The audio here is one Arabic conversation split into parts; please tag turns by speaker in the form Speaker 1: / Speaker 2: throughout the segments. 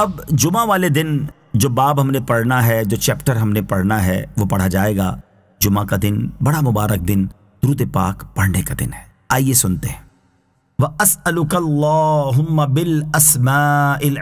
Speaker 1: अब जुमा वाले दिन जो बाब हमने पढ़ना है जो चैप्टर हमने पढ़ना है वो पढ़ा जाएगा जुमा का दिन बड़ा मुबारक दिन द्रुत पाक पढ़ने का दिन है आइए सुनते हैं व असअलुकल्लाहुम्मा बिल अस्माइल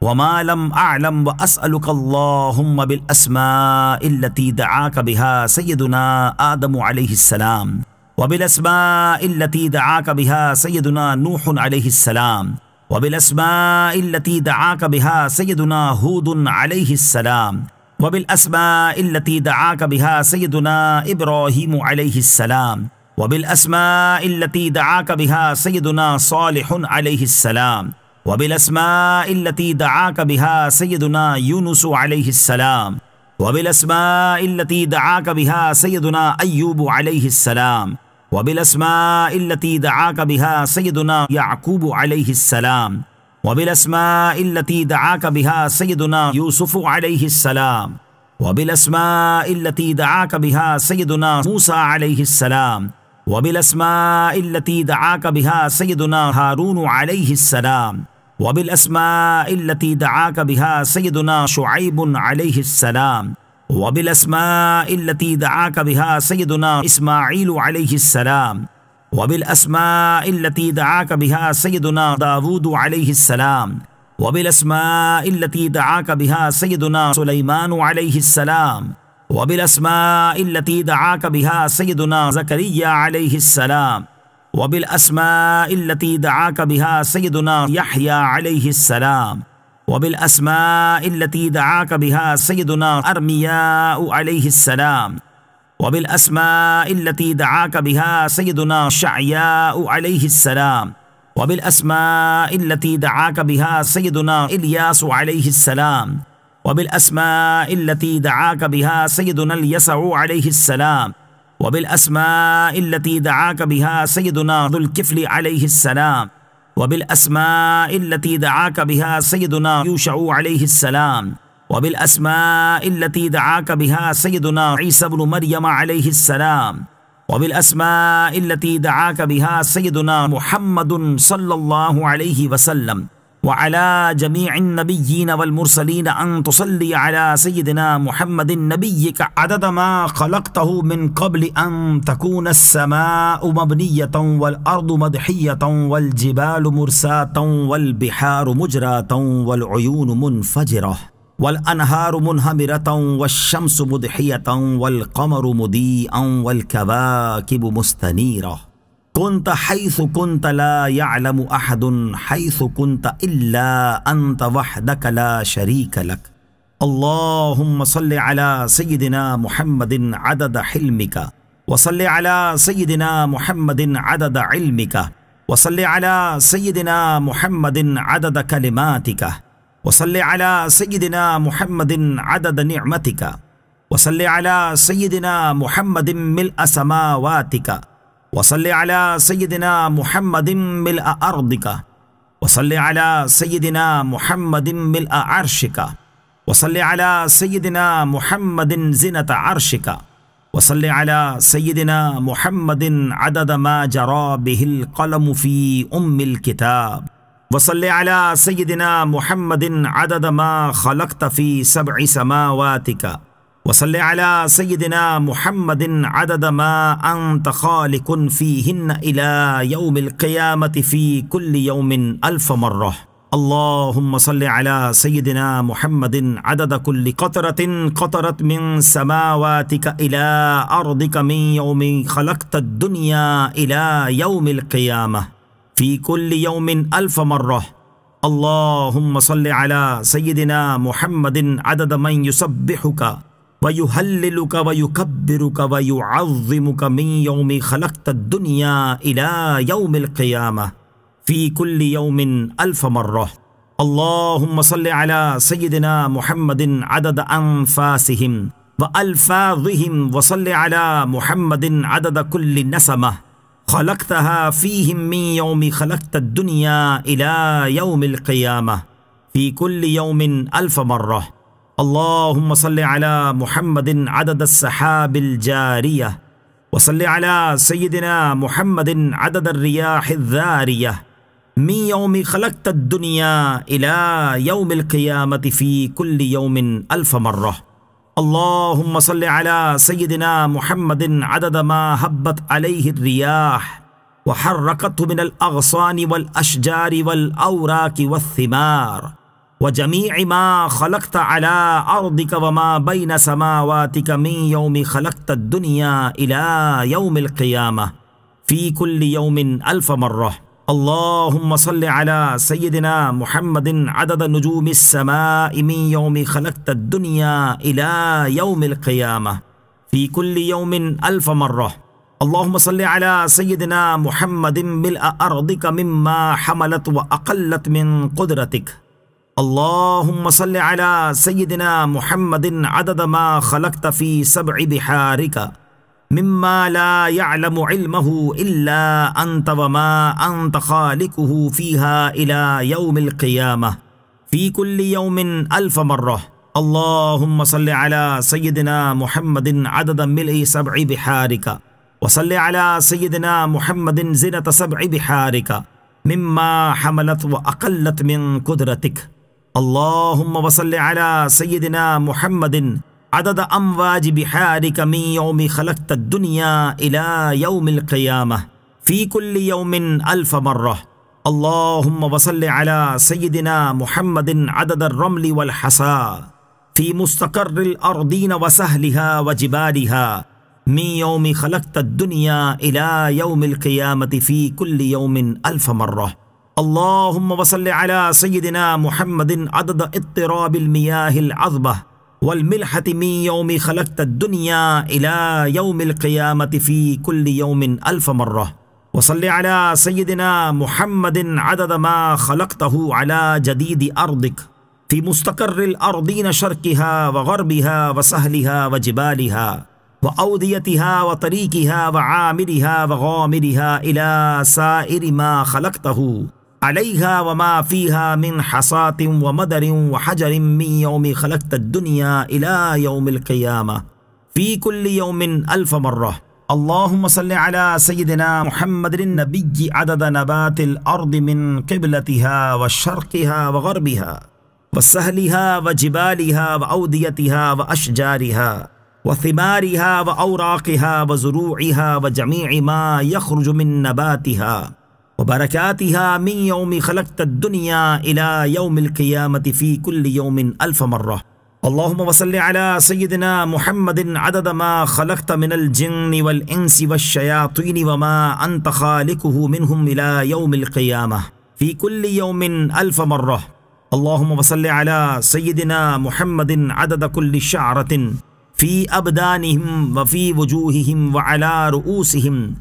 Speaker 1: وما لم أعلم وأسألك اللهم بالأسماء التي دعاك بها سيدنا آدم عليه السلام وبالأسماء التي دعاك بها سيدنا نوح عليه السلام وبالأسماء التي دعاك بها سيدنا هود عليه السلام وبالأسماء التي دعاك بها سيدنا إبراهيم عليه السلام وبالأسماء التي دعاك بها سيدنا صالح عليه السلام وبالأسماء التي دعاك بها سيدنا يونس عليه السلام وبالأسماء التي دعاك بها سيدنا أيوب عليه السلام وبالأسماء التي دعاك بها سيدنا يعقوب عليه السلام وبالأسماء التي دعاك بها سيدنا يوسف عليه السلام وبالأسماء التي دعاك بها سيدنا موسى عليه السلام وبالأسماء التي دعاك بها سيدنا هارون عليه السلام وبالأسماء التي دعاك بها سيدنا شعيب عليه السلام وبالأسماء التي دعاك بها سيدنا إسماعيل عليه السلام وبالأسماء التي دعاك بها سيدنا داود عليه السلام وبالأسماء التي دعاك بها سيدنا سليمان عليه السلام وبالأسماء التي دعاك بها سيدنا زكريا عليه السلام وبالأسماء التي دعاك بها سيدنا يحيى عليه السلام وبالأسماء التي دعاك بها سيدنا أرمياء عليه السلام وبالأسماء التي دعاك بها سيدنا شعياء عليه السلام وبالأسماء التي دعاك بها سيدنا إلياس عليه السلام وبالأسماء التي دعاك بها سيدنا اليسع عليه السلام وبالأسماء التي دعاك بها سيدنا ذو الكفل عليه السلام وبالأسماء التي دعاك بها سيدنا يوشع عليه السلام وبالأسماء التي دعاك بها سيدنا عيسى بن مريم عليه السلام وبالأسماء التي دعاك بها سيدنا محمد صلى الله عليه وسلم وعلى جميع النبيين والمرسلين أن تصلي على سيدنا محمد نبيك عدد ما خلقته من قبل أن تكون السماء مبنية والأرض مدحية والجبال مرساة والبحار مجراة والعيون منفجرة والأنهار منهمرة والشمس مضحية والقمر مضيئا والكواكب مستنيرة كنت حيث كنت لا يعلم احد حيث كنت الا انت وحدك لا شريك لك اللهم صل على سيدنا محمد عدد حلمك وصل على سيدنا محمد عدد علمك وصل على سيدنا محمد عدد كلماتك وصل على سيدنا محمد عدد نعمتك وصل على سيدنا محمد ملء سماواتك وصل على سيدنا محمد ملء أرضك وصل على سيدنا محمد ملء عرشك وصل على سيدنا محمد زنة عرشك وصل على سيدنا محمد عدد ما جرى به القلم في أم الكتاب وصل على سيدنا محمد عدد ما خلقت في سبع سماواتك وصل على سيدنا محمد عدد ما أنت خالق فيهن إلى يوم القيامة في كل يوم ألف مرة اللهم صل على سيدنا محمد عدد كل قطرة قطرت من سماواتك إلى أرضك من يوم خلقت الدنيا إلى يوم القيامة في كل يوم ألف مرة اللهم صل على سيدنا محمد عدد من يسبحك ويهللك ويكبرك ويعظمك من يوم خلقت الدنيا إلى يوم القيامة في كل يوم ألف مرة اللهم صل على سيدنا محمد عدد أنفاسهم وألفاظهم وصل على محمد عدد كل نسمة خلقتها فيهم من يوم خلقت الدنيا إلى يوم القيامة في كل يوم ألف مرة اللهم صل على محمد عدد السحاب الجارية وصل على سيدنا محمد عدد الرياح الذارية من يوم خلقت الدنيا إلى يوم القيامة في كل يوم ألف مرة اللهم صل على سيدنا محمد عدد ما هبت عليه الرياح وحركته من الأغصان والأشجار والأوراق والثمار وجميع ما خلقت على أرضك وما بين سماواتك من يوم خلقت الدنيا إلى يوم القيامة في كل يوم ألف مرة اللهم صل على سيدنا محمد عدد نجوم السماء من يوم خلقت الدنيا إلى يوم القيامة في كل يوم ألف مرة اللهم صل على سيدنا محمد ملء أرضك مما حملت وأقلت من قدرتك اللهم صل على سيدنا محمد عدد ما خلقت في سبع بحارك مما لا يعلم علمه إلا أنت وما أنت خالقه فيها إلى يوم القيامة في كل يوم ألف مرة اللهم صل على سيدنا محمد عدد ملء سبع بحارك وصل على سيدنا محمد زنة سبع بحارك مما حملت وأقلت من قدرتك اللهم صل على سيدنا محمد عدد أمواج بحارك من يوم خلقت الدنيا إلى يوم القيامة في كل يوم ألف مرة اللهم صل على سيدنا محمد عدد الرمل والحصى في مستقر الأرضين وسهلها وجبالها من يوم خلقت الدنيا إلى يوم القيامة في كل يوم ألف مرة اللهم وصل على سيدنا محمد عدد اضطراب المياه العذبة والملحة من يوم خلقت الدنيا إلى يوم القيامة في كل يوم ألف مرة وصل على سيدنا محمد عدد ما خلقته على جديد أرضك في مستقر الأرضين شرقها وغربها وسهلها وجبالها وأوديتها وطريقها وعاملها وغامرها إلى سائر ما خلقته عليها وما فيها من حصاة ومدر وحجر من يوم خلقت الدنيا إلى يوم القيامة في كل يوم ألف مرة اللهم صل على سيدنا محمد النبي عدد نبات الأرض من قبلتها وشرقها وغربها وسهلها وجبالها وأوديتها وأشجارها وثمارها وأوراقها وزروعها وجميع ما يخرج من نباتها وبركاتها من يوم خلقت الدنيا إلى يوم القيامة في كل يوم ألف مرة اللهم وصل على سيدنا محمد عدد ما خلقت من الجن والإنس والشياطين وما أنت خالقه منهم إلى يوم القيامة في كل يوم ألف مرة اللهم وصل على سيدنا محمد عدد كل شعرة في أبدانهم وفي وجوههم وعلى رؤوسهم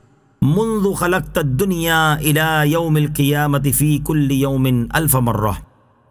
Speaker 1: منذ خلقت الدنيا إلى يوم القيامة في كل يوم ألف مرة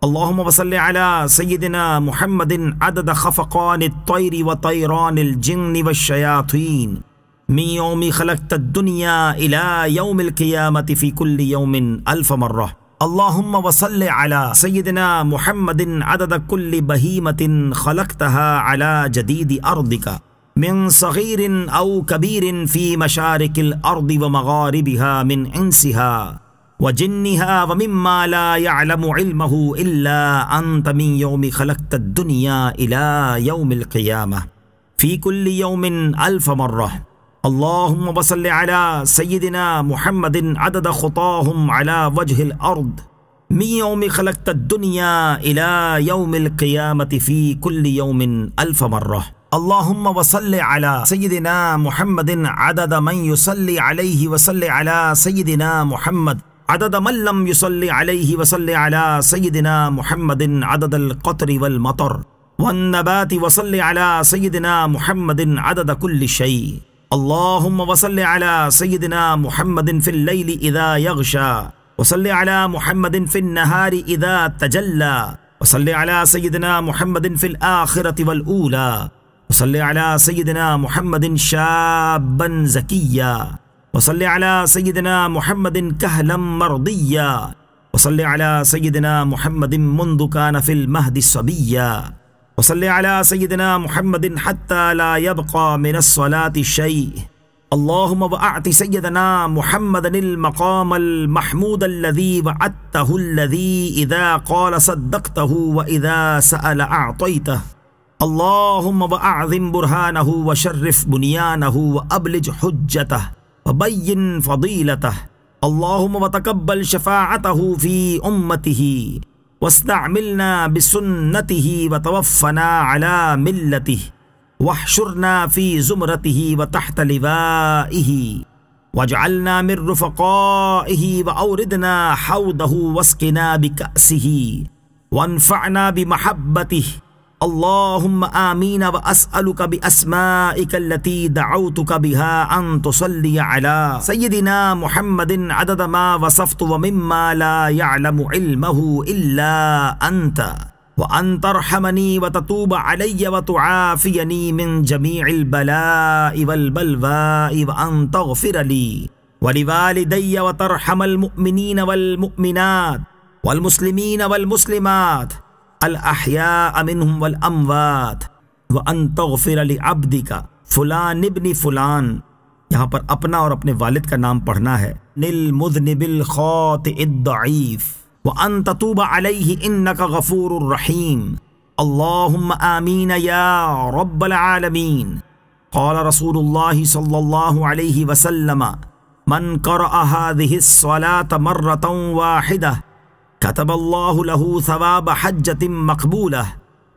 Speaker 1: اللهم صل على سيدنا محمد عدد خفقان الطير وطيران الجن والشياطين من يوم خلقت الدنيا إلى يوم القيامة في كل يوم ألف مرة اللهم صل على سيدنا محمد عدد كل بهيمة خلقتها على جديد أرضك من صغير أو كبير في مشارق الأرض ومغاربها من إنسها وجنها ومما لا يعلم علمه إلا أنت من يوم خلقت الدنيا إلى يوم القيامة في كل يوم ألف مرة اللهم صل على سيدنا محمد عدد خطاهم على وجه الأرض من يوم خلقت الدنيا إلى يوم القيامة في كل يوم ألف مرة اللهم وصل على سيدنا محمد عدد من يصلي عليه وصل على سيدنا محمد عدد من لم يصلي عليه وصل على سيدنا محمد عدد القطر والمطر والنبات وصل على سيدنا محمد عدد كل شيء اللهم وصل على سيدنا محمد في الليل إذا يغشى وصل على محمد في النهار إذا تجلى وصل على سيدنا محمد في الآخرة والأولى وصل على سيدنا محمد شابا زكيا وصل على سيدنا محمد كهلا مرضيا وصل على سيدنا محمد منذ كان في المهد صبيا وصل على سيدنا محمد حتى لا يبقى من الصلاة شيء اللهم وأعط سيدنا محمدا المقام المحمود الذي وعدته الذي إذا قال صدقته وإذا سأل أعطيته اللهم وأعظم برهانه وشرف بنيانه وأبلج حجته وبين فضيلته اللهم وتقبل شفاعته في أمته واستعملنا بسنته وتوفنا على ملته واحشرنا في زمرته وتحت لبائه واجعلنا من رفقائه وأوردنا حوضه واسقنا بكأسه وانفعنا بمحبته اللهم آمين وأسألك بأسمائك التي دعوتك بها أن تصلي على سيدنا محمد عدد ما وصفت ومما لا يعلم علمه إلا أنت وأن ترحمني وتتوب علي وتعافيني من جميع البلاء والبلواء وأن تغفر لي ولوالدي وترحم المؤمنين والمؤمنات والمسلمين والمسلمات अलहिया अमिन वल अमवात व अनतफिर अली अब्दी का फुलान इबनी फुलान यहाँ पर अपना और अपने वालिद का नाम पढ़ना है निल मुजनिबिल खौत इद्दीफ व अन ततूबा अलही इन का गफूर रहीम अल्लाहुम आमीन या रब्बल आलमीन قال رسول الله صلى الله عليه وسلم من قرأ هذه الصلاة مرة واحدة كتب الله له ثواب حجة مقبولة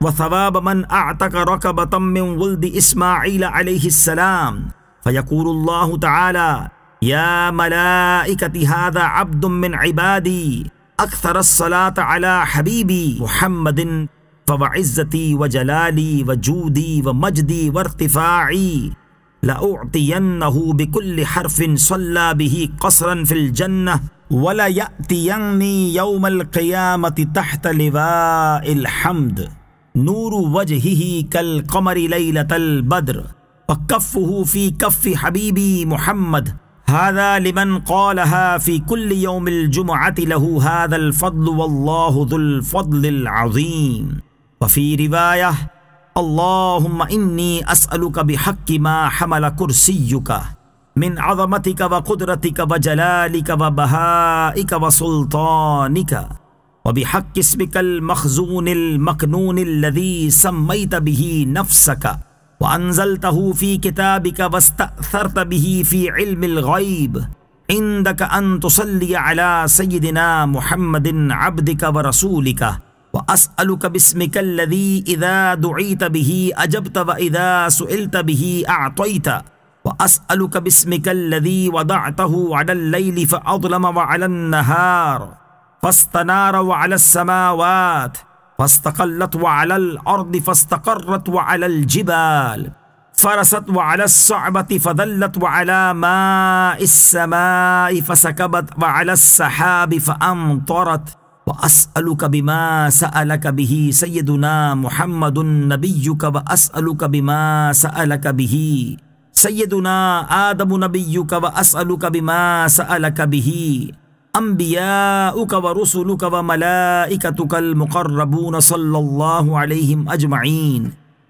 Speaker 1: وثواب من أعتق ركبة من ولد إسماعيل عليه السلام فيقول الله تعالى يا ملائكة هذا عبد من عبادي أكثر الصلاة على حبيبي محمد فوعزتي وجلالي وجودي ومجدي وارتفاعي لأعطينه بكل حرف صلى به قصرا في الجنة ولا يأتيني يوم القيامة تحت لواء الحمد نور وجهه كالقمر ليلة البدر وكفه في كف حبيبي محمد هذا لمن قالها في كل يوم الجمعة له هذا الفضل والله ذو الفضل العظيم وفي روايه اللهم إني أسألك بحق ما حمل كرسيك من عظمتك وقدرتك وجلالك وبهائك وسلطانك وبحق اسمك المخزون المكنون الذي سميت به نفسك وأنزلته في كتابك واستأثرت به في علم الغيب عندك أن تصلي على سيدنا محمد عبدك ورسولك وأسألك باسمك الذي إذا دعيت به أجبت وإذا سئلت به أعطيت وأسألك باسمك الذي وضعته على الليل فأظلم وعلى النهار فاستنار وعلى السماوات فاستقلت وعلى الأرض فاستقرت وعلى الجبال فرست وعلى الصعبة فذلت وعلى ماء السماء فسكبت وعلى السحاب فأمطرت وأسألك بما سألك به سيدنا محمد نبيك وأسألك بما سألك به سيدنا آدم نبيك وأسألك بما سألك به أنبياؤك ورسلك وملائكتك المقربون صلى الله عليهم أجمعين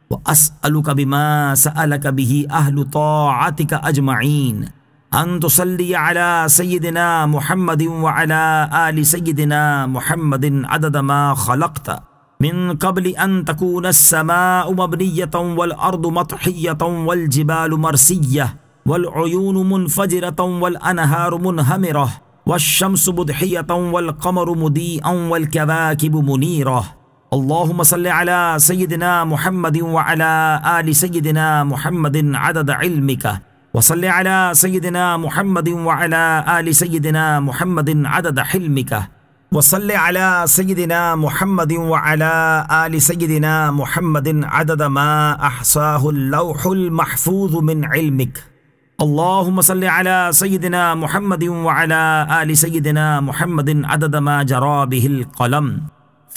Speaker 1: وأسألك بما سألك به أهل طاعتك أجمعين أن تصلي على سيدنا محمد وعلى آل سيدنا محمد عدد ما خلقت من قبل أن تكون السماء مبنية والأرض مطحية والجبال مرسية والعيون منفجرة والأنهار منهمرة والشمس مضحية والقمر مضيئا والكواكب منيرة اللهم صل على سيدنا محمد وعلى آل سيدنا محمد عدد علمك وصل على سيدنا محمد وعلى آل سيدنا محمد عدد حلمك وصل على سيدنا محمد وعلى آل سيدنا محمد عدد ما أحصاه اللوح المحفوظ من علمك اللهم صل على سيدنا محمد وعلى آل سيدنا محمد عدد ما جرى به القلم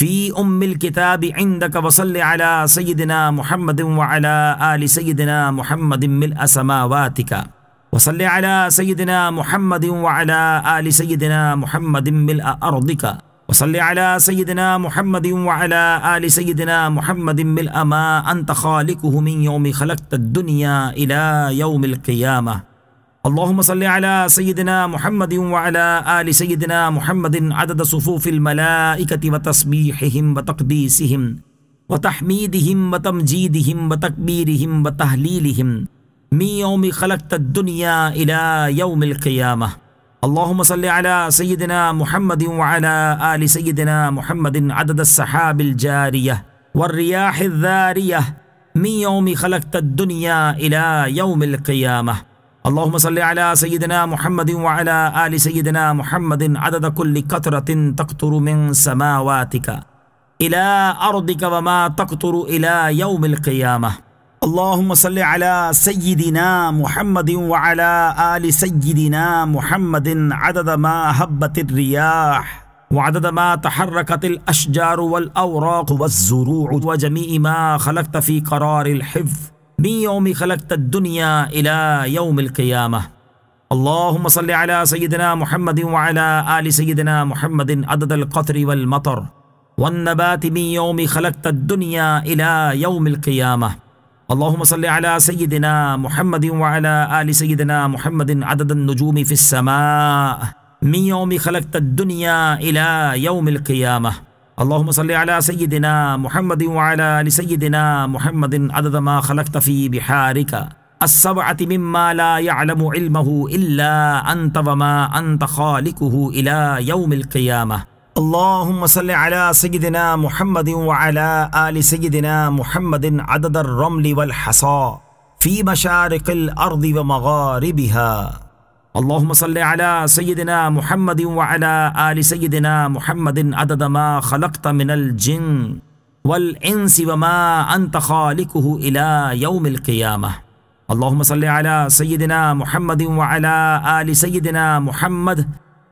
Speaker 1: في أم الكتاب عندك وصل على سيدنا محمد وعلى آل سيدنا محمد ملء سماواتك وصل على سيدنا محمد وعلى آل سيدنا محمد ملء أرضك وصل على سيدنا محمد وعلى آل سيدنا محمد ملء ما أنت خالقه من يوم خلقت الدنيا إلى يوم القيامة اللهم صل على سيدنا محمد وعلى آل سيدنا محمد عدد صفوف الملائكة وتسبيحهم وتقديسهم وتحميدهم وتمجيدهم وتكبيرهم وتهليلهم من يوم خلقت الدنيا إلى يوم القيامة اللهم صل على سيدنا محمد وعلى آل سيدنا محمد عدد السحاب الجارية والرياح الذارية من يوم خلقت الدنيا إلى يوم القيامة اللهم صل على سيدنا محمد وعلى آل سيدنا محمد عدد كل قطرة تقطر من سماواتك إلى أرضك وما تقطر إلى يوم القيامة اللهم صل على سيدنا محمد وعلى آل سيدنا محمد عدد ما هبت الرياح وعدد ما تحركت الأشجار والأوراق والزروع وجميع ما خلقت في قرار الحفظ من يوم خلقت الدنيا إلى يوم القيامة اللهم صل على سيدنا محمد وعلى آل سيدنا محمد عدد القطر والمطر والنبات من يوم خلقت الدنيا إلى يوم القيامة اللهم صل على سيدنا محمد وعلى آل سيدنا محمد عدد النجوم في السماء من يوم خلقت الدنيا إلى يوم القيامة اللهم صل على سيدنا محمد وعلى ال سيدنا محمد عدد ما خلقت في بحارك السبعة مما لا يعلم علمه إلا أنت وما أنت خالقه إلى يوم القيامة اللهم صل على سيدنا محمد وعلى آل سيدنا محمد عدد الرمل والحصى في مشارق الأرض ومغاربها اللهم صل على سيدنا محمد وعلى آل سيدنا محمد عدد ما خلقت من الجن والإنس وما أنت خالقه إلى يوم القيامة اللهم صل على سيدنا محمد وعلى آل سيدنا محمد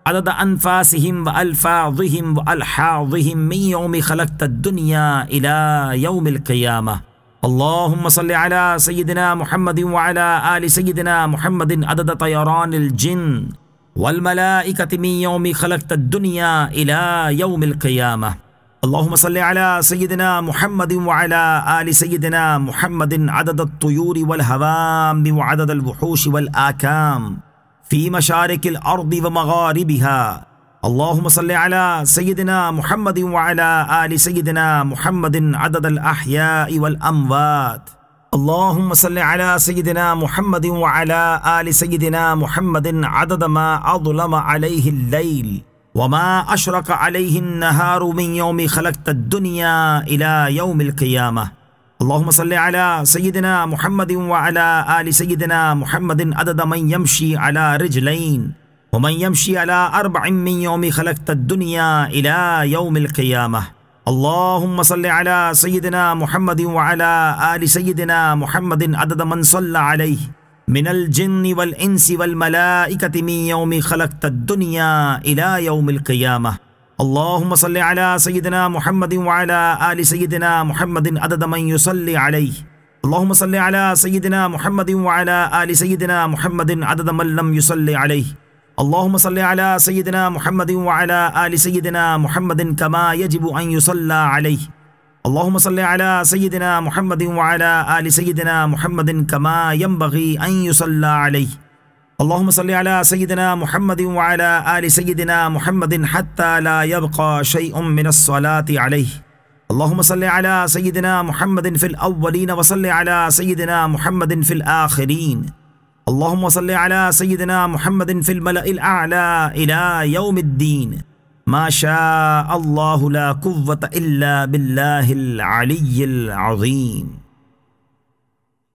Speaker 1: عدد أنفاسهم وألفاظهم وألحاظهم من يوم خلقت الدنيا إلى يوم القيامة اللهم صل على سيدنا محمد وعلى آل سيدنا محمد عدد طيران الجن والملائكة من يوم خلقت الدنيا إلى يوم القيامة اللهم صل على سيدنا محمد وعلى آل سيدنا محمد عدد الطيور والهوام وعدد الوحوش والآكام في مشارق الأرض ومغاربها اللهم صل على سيدنا محمد وعلى آل سيدنا محمد عدد الأحياء والأموات اللهم صل على سيدنا محمد وعلى آل سيدنا محمد عدد ما أظلم عليه الليل وما أشرق عليه النهار من يوم خلقت الدنيا إلى يوم القيامة اللهم صل على سيدنا محمد وعلى آل سيدنا محمد عدد من يمشي على رجلين ومن يمشي على أربع من يوم خلقت الدنيا إلى يوم القيامة اللهم صل على سيدنا محمد وعلى آل سيدنا محمد عدد من صلى عليه من الجن والإنس والملائكة من يوم خلقت الدنيا إلى يوم القيامة اللهم صل على سيدنا محمد وعلى آل سيدنا محمد عدد من يصلي عليه اللهم صل على سيدنا محمد وعلى آل سيدنا محمد عدد من لم يصلي عليه اللهم صل على سيدنا محمد وعلى آل سيدنا محمد كما يجب أن يصلى عليه اللهم صل على سيدنا محمد وعلى آل سيدنا محمد كما ينبغي أن يصلى عليه اللهم صل على سيدنا محمد وعلى آل سيدنا محمد حتى لا يبقى شيء من الصلاة عليه اللهم صل على سيدنا محمد في الأولين وصل على سيدنا محمد في الآخرين اللهم صل على سيدنا محمد في الملأ الأعلى إلى يوم الدين ما شاء الله لا قوة إلا بالله العلي العظيم